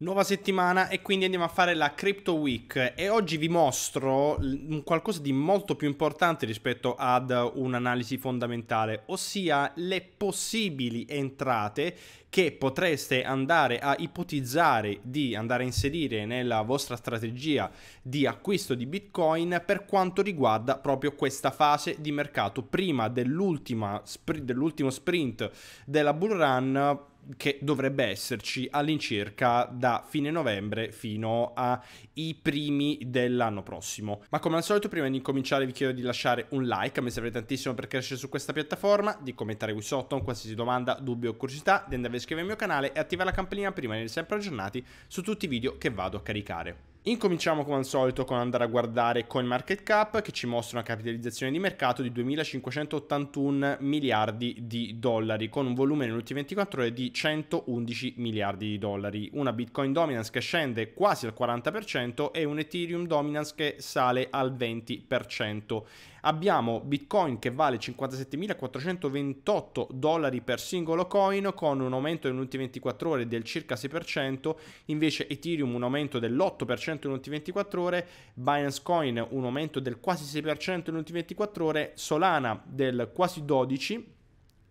Nuova settimana e quindi andiamo a fare la Crypto Week e oggi vi mostro qualcosa di molto più importante rispetto ad un'analisi fondamentale, ossia le possibili entrate che potreste andare a ipotizzare di andare a inserire nella vostra strategia di acquisto di Bitcoin per quanto riguarda proprio questa fase di mercato prima dell'ultimo sprint della bull run che dovrebbe esserci all'incirca da fine novembre fino ai primi dell'anno prossimo. Ma come al solito prima di incominciare vi chiedo di lasciare un like, a me serve tantissimo per crescere su questa piattaforma, di commentare qui sotto un qualsiasi domanda, dubbio o curiosità, di andare a iscrivervi al mio canale e attivare la campanellina per rimanere sempre aggiornati su tutti i video che vado a caricare. Incominciamo come al solito con andare a guardare CoinMarketCap che ci mostra una capitalizzazione di mercato di 2.581 miliardi di dollari con un volume nelle ultime 24 ore di 111 miliardi di dollari, una Bitcoin dominance che scende quasi al 40% e un Ethereum dominance che sale al 20%. Abbiamo Bitcoin che vale 57.428 dollari per singolo coin con un aumento in ultime 24 ore del circa 6%, invece Ethereum un aumento dell'8% in ultime 24 ore, Binance Coin un aumento del quasi 6% in ultime 24 ore, Solana del quasi 12%,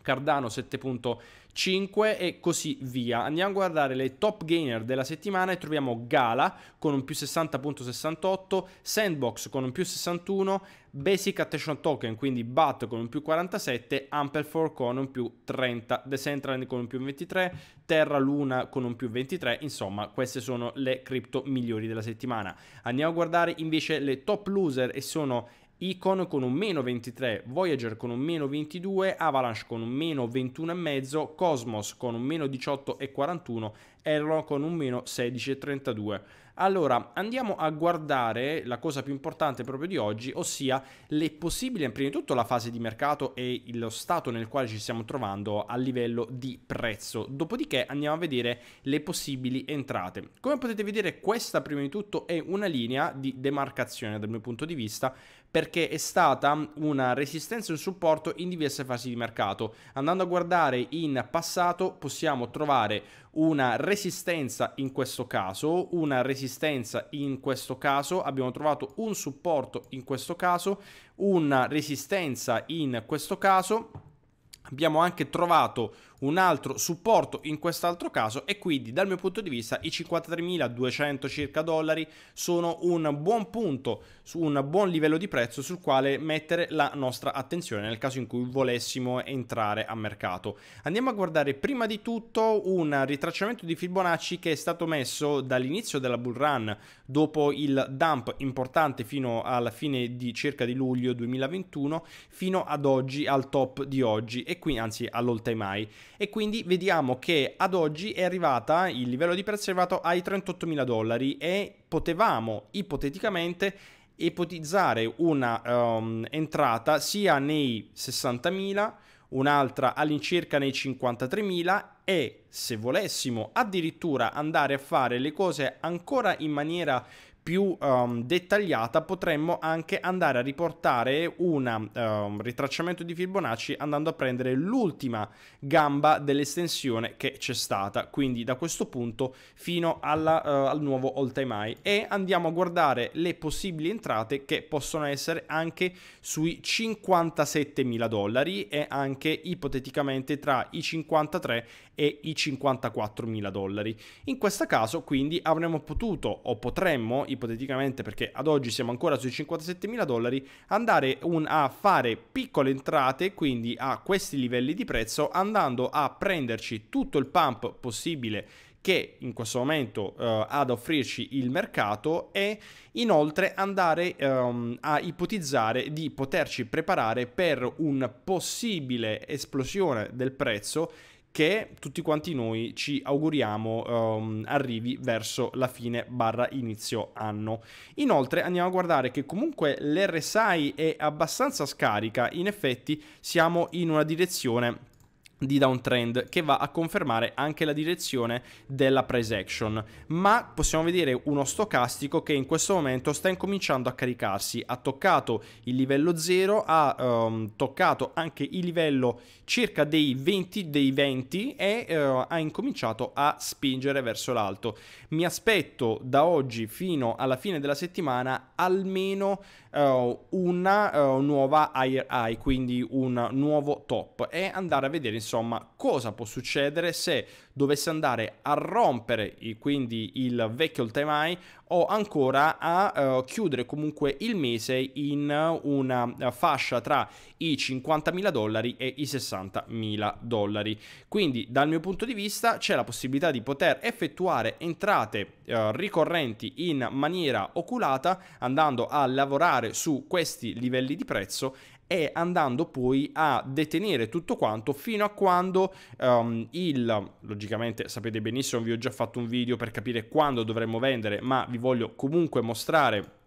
Cardano 7.5 e così via. Andiamo a guardare le top gainer della settimana e troviamo Gala con un più 60.68, Sandbox con un più 61, Basic Attention Token, quindi BAT con un più 47, Amplefor con un più 30, Decentraland con un più 23, Terra Luna con un più 23, insomma queste sono le cripto migliori della settimana. Andiamo a guardare invece le top loser e sono Icon con un meno 23, Voyager con un meno 22, Avalanche con un meno 21,5, Cosmos con un meno 18,41, Error con un meno 16,32. Allora, andiamo a guardare la cosa più importante proprio di oggi, ossia le possibili, prima di tutto la fase di mercato e lo stato nel quale ci stiamo trovando a livello di prezzo. Dopodiché andiamo a vedere le possibili entrate. Come potete vedere questa prima di tutto è una linea di demarcazione dal mio punto di vista perché è stata una resistenza e un supporto in diverse fasi di mercato. Andando a guardare in passato possiamo trovare una resistenza in questo caso, una resistenza in questo caso, abbiamo trovato un supporto in questo caso, una resistenza in questo caso, abbiamo anche trovato un altro supporto in quest'altro caso e quindi dal mio punto di vista i 53.200 circa dollari sono un buon punto, un buon livello di prezzo sul quale mettere la nostra attenzione nel caso in cui volessimo entrare a mercato. Andiamo a guardare prima di tutto un ritracciamento di Fibonacci che è stato messo dall'inizio della bull run dopo il dump importante fino alla fine di circa di luglio 2021 fino ad oggi al top di oggi e qui anzi all'all time high e quindi vediamo che ad oggi è arrivata, il livello di prezzo è arrivato ai 38.000 dollari e potevamo ipoteticamente ipotizzare una um, entrata sia nei 60.000 un'altra all'incirca nei 53.000 e se volessimo addirittura andare a fare le cose ancora in maniera più um, dettagliata potremmo anche andare a riportare un ehm, ritracciamento di Fibonacci andando a prendere l'ultima gamba dell'estensione che c'è stata quindi da questo punto fino alla, uh, al nuovo all time high e andiamo a guardare le possibili entrate che possono essere anche sui 57 mila dollari e anche ipoteticamente tra i 53 e i 54 mila dollari in questo caso quindi avremmo potuto o potremmo ipoteticamente, perché ad oggi siamo ancora sui 57.000 dollari, andare un, a fare piccole entrate, quindi a questi livelli di prezzo, andando a prenderci tutto il pump possibile che in questo momento eh, ha da offrirci il mercato e inoltre andare ehm, a ipotizzare di poterci preparare per una possibile esplosione del prezzo che tutti quanti noi ci auguriamo um, arrivi verso la fine barra inizio anno. Inoltre andiamo a guardare che comunque l'RSI è abbastanza scarica, in effetti siamo in una direzione di downtrend che va a confermare anche la direzione della price action ma possiamo vedere uno stocastico che in questo momento sta incominciando a caricarsi ha toccato il livello 0 ha um, toccato anche il livello circa dei 20 dei 20 e uh, ha incominciato a spingere verso l'alto mi aspetto da oggi fino alla fine della settimana almeno uh, una uh, nuova higher high quindi un nuovo top e andare a vedere insomma, cosa può succedere se dovesse andare a rompere quindi il vecchio all time high o ancora a uh, chiudere comunque il mese in una eh, fascia tra i 50.000 dollari e i 60.000 dollari. Quindi dal mio punto di vista c'è la possibilità di poter effettuare entrate uh, ricorrenti in maniera oculata andando a lavorare su questi livelli di prezzo e andando poi a detenere tutto quanto fino a quando um, il, logicamente sapete benissimo, vi ho già fatto un video per capire quando dovremmo vendere, ma vi voglio comunque mostrare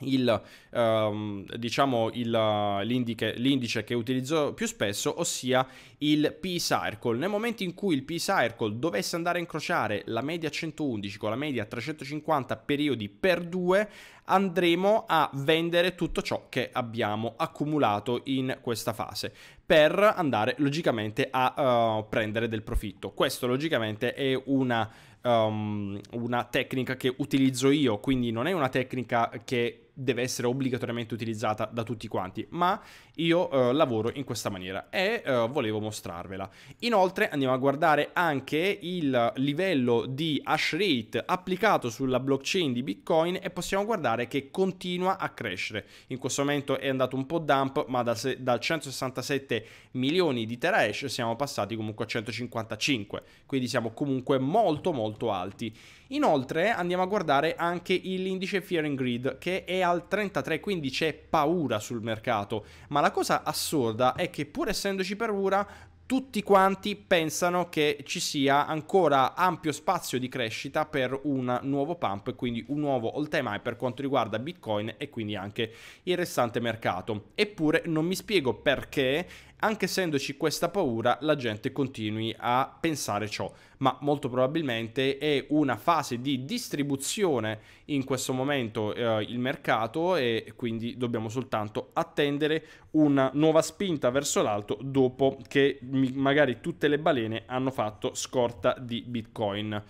il, um, diciamo il, l'indice, l'indice, che utilizzo più spesso, ossia il P-Circle. Nel momento in cui il P-Circle dovesse andare a incrociare la media 111 con la media 350 periodi per 2, andremo a vendere tutto ciò che abbiamo accumulato in questa fase per andare logicamente a uh, prendere del profitto. Questo logicamente è una, um, una tecnica che utilizzo io, quindi non è una tecnica che deve essere obbligatoriamente utilizzata da tutti quanti, ma io eh, lavoro in questa maniera e eh, volevo mostrarvela. Inoltre andiamo a guardare anche il livello di hash rate applicato sulla blockchain di Bitcoin e possiamo guardare che continua a crescere. In questo momento è andato un po' dump, ma da, da 167 milioni di tera siamo passati comunque a 155, quindi siamo comunque molto molto alti. Inoltre andiamo a guardare anche l'indice Fear and Greed che è al quindi c'è paura sul mercato. Ma la cosa assurda è che pur essendoci paura, tutti quanti pensano che ci sia ancora ampio spazio di crescita per un nuovo pump, quindi un nuovo all time high per quanto riguarda Bitcoin e quindi anche il restante mercato. Eppure non mi spiego perché anche essendoci questa paura, la gente continui a pensare ciò, ma molto probabilmente è una fase di distribuzione in questo momento eh, il mercato e quindi dobbiamo soltanto attendere una nuova spinta verso l'alto dopo che magari tutte le balene hanno fatto scorta di Bitcoin.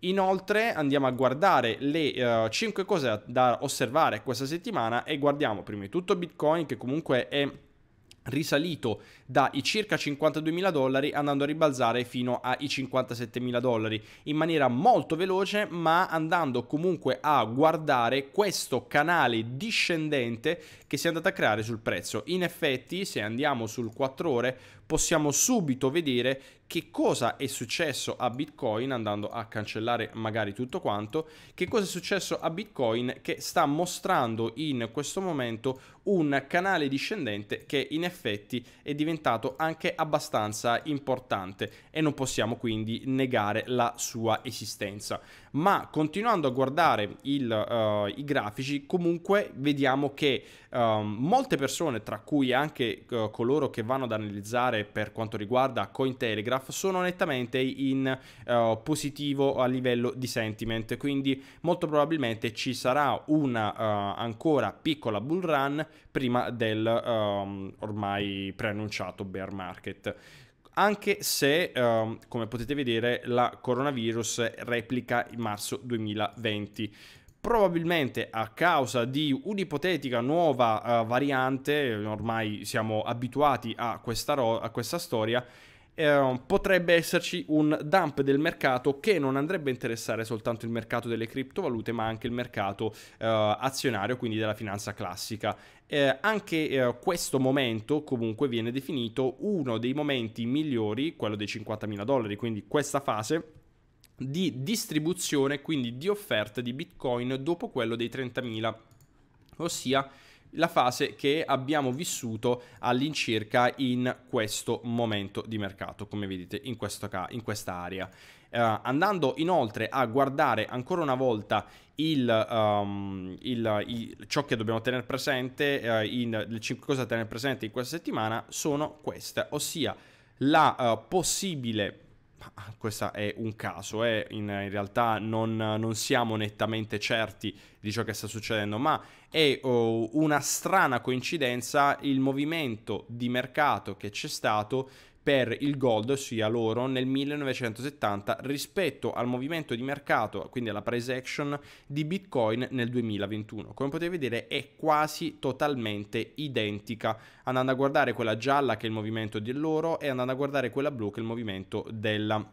Inoltre andiamo a guardare le uh, eh, 5 cose da osservare questa settimana e guardiamo prima di tutto Bitcoin che comunque è risalito dai circa 52.000 dollari andando a ribalzare fino ai 57.000 dollari in maniera molto veloce ma andando comunque a guardare questo canale discendente che si è andato a creare sul prezzo in effetti se andiamo sul 4 ore possiamo subito vedere che cosa è successo a Bitcoin andando a cancellare magari tutto quanto, che cosa è successo a Bitcoin che sta mostrando in questo momento un canale discendente che in effetti è diventato anche abbastanza importante e non possiamo quindi negare la sua esistenza. Ma continuando a guardare il, uh, i grafici, comunque vediamo che uh, molte persone, tra cui anche uh, coloro che vanno ad analizzare particolare per quanto riguarda Cointelegraph sono nettamente in uh, positivo a livello di sentiment, quindi molto probabilmente ci sarà una uh, ancora piccola bull run prima del um, ormai preannunciato bear market anche se, um, come potete vedere, la coronavirus replica in marzo 2020 probabilmente a causa di un'ipotetica nuova uh, variante, ormai siamo abituati a questa, ro- a questa storia, eh, potrebbe esserci un dump del mercato che non andrebbe a interessare soltanto il mercato delle criptovalute ma anche il mercato eh, azionario quindi della finanza classica eh, anche eh, questo momento comunque viene definito uno dei momenti migliori quello dei 50.000 dollari quindi questa fase di distribuzione, quindi di offerta di Bitcoin dopo quello dei 30.000, ossia la fase che abbiamo vissuto all'incirca in questo momento di mercato, come vedete in, ca- in questa area. Eh, andando inoltre a guardare ancora una volta il, um, il, il, ciò che dobbiamo tenere presente, eh, in, le 5 cose da tenere presente in questa settimana sono queste, ossia la uh, possibile Ah, questo è un caso, eh? in, in, realtà non, non, siamo nettamente certi di ciò che sta succedendo, ma è oh, una strana coincidenza il movimento di mercato che c'è stato per il gold, ossia l'oro, nel 1970 rispetto al movimento di mercato, quindi alla price action di Bitcoin nel 2021. Come potete vedere è quasi totalmente identica, andando a guardare quella gialla che è il movimento dell'oro e andando a guardare quella blu che è il movimento della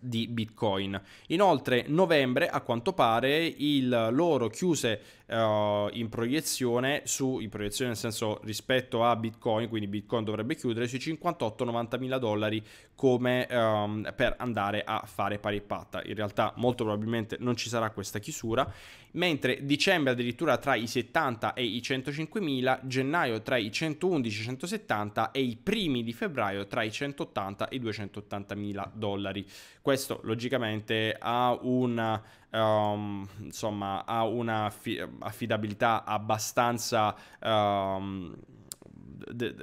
di Bitcoin. Inoltre, novembre, a quanto pare, il loro chiuse uh, in proiezione su in proiezione nel senso rispetto a Bitcoin, quindi Bitcoin dovrebbe chiudere sui 58-90 mila dollari come um, per andare a fare pari e patta. In realtà molto probabilmente non ci sarà questa chiusura, mentre dicembre addirittura tra i 70 e i 105 mila, gennaio tra i 111 170 e i primi di febbraio tra i 180 e i 280 mila dollari questo logicamente ha una, um, ehm, insomma, ha una affidabilità abbastanza... Um,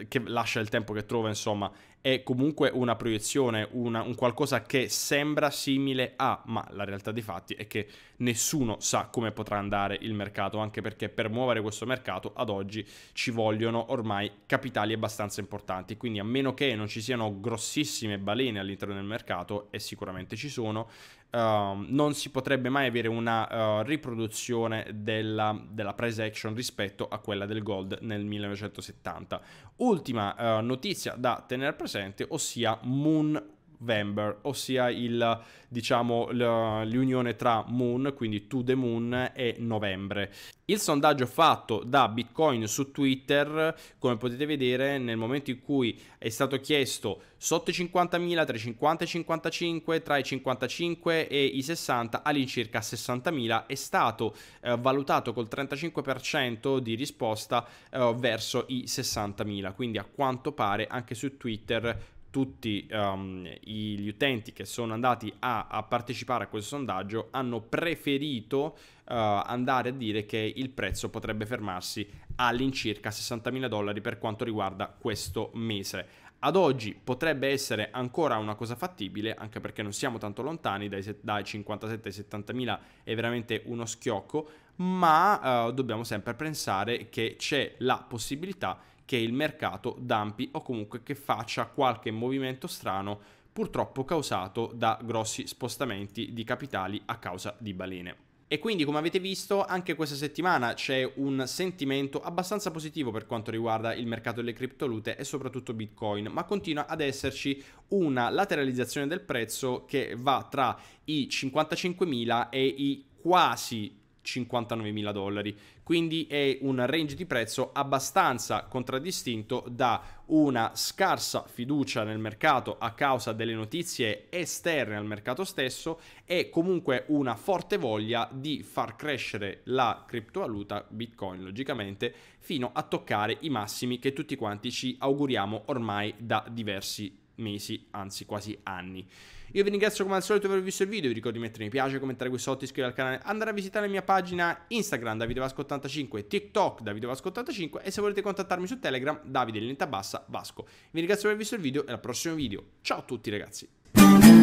che lascia il tempo che trova, insomma, è comunque una proiezione, una, un qualcosa che sembra simile a, ma la realtà dei fatti è che nessuno sa come potrà andare il mercato, anche perché per muovere questo mercato ad oggi ci vogliono ormai capitali abbastanza importanti, quindi a meno che non ci siano grossissime balene all'interno del mercato, e sicuramente ci sono, Ehm, non si potrebbe mai avere una uh, riproduzione della, della price action rispetto a quella del gold nel 1970. Ultima uh, notizia da tenere presente, ossia Moon November, ossia il, diciamo, l'unione tra Moon, quindi To The Moon e Novembre. Il sondaggio fatto da Bitcoin su Twitter, come potete vedere, nel momento in cui è stato chiesto sotto i 50.000, tra i 50 e i 55, tra i 55 e i 60, all'incirca 60.000, è stato eh, valutato col 35% di risposta eh, verso i 60.000, quindi a quanto pare anche su Twitter tutti um, gli utenti che sono andati a, a, partecipare a questo sondaggio hanno preferito uh, andare a dire che il prezzo potrebbe fermarsi all'incirca 60.000 dollari per quanto riguarda questo mese. Ad oggi potrebbe essere ancora una cosa fattibile, anche perché non siamo tanto lontani, dai, dai 57 ai 70.000 è veramente uno schiocco, ma uh, dobbiamo sempre pensare che c'è la possibilità che il mercato dampi o comunque che faccia qualche movimento strano purtroppo causato da grossi spostamenti di capitali a causa di balene. E quindi come avete visto anche questa settimana c'è un sentimento abbastanza positivo per quanto riguarda il mercato delle criptovalute e soprattutto Bitcoin, ma continua ad esserci una lateralizzazione del prezzo che va tra i 55.000 e i quasi 59.000 dollari. Quindi è un range di prezzo abbastanza contraddistinto da una scarsa fiducia nel mercato a causa delle notizie esterne al mercato stesso e comunque una forte voglia di far crescere la criptovaluta Bitcoin logicamente fino a toccare i massimi che tutti quanti ci auguriamo ormai da diversi mesi, anzi quasi anni. Io vi ringrazio come al solito per aver visto il video, vi ricordo di mettere mi piace, commentare qui sotto, iscrivervi al canale, andare a visitare la mia pagina Instagram davidevasco85, TikTok davidevasco85 e se volete contattarmi su Telegram davide linetta bassa vasco. Vi ringrazio per aver visto il video e al prossimo video. Ciao a tutti ragazzi.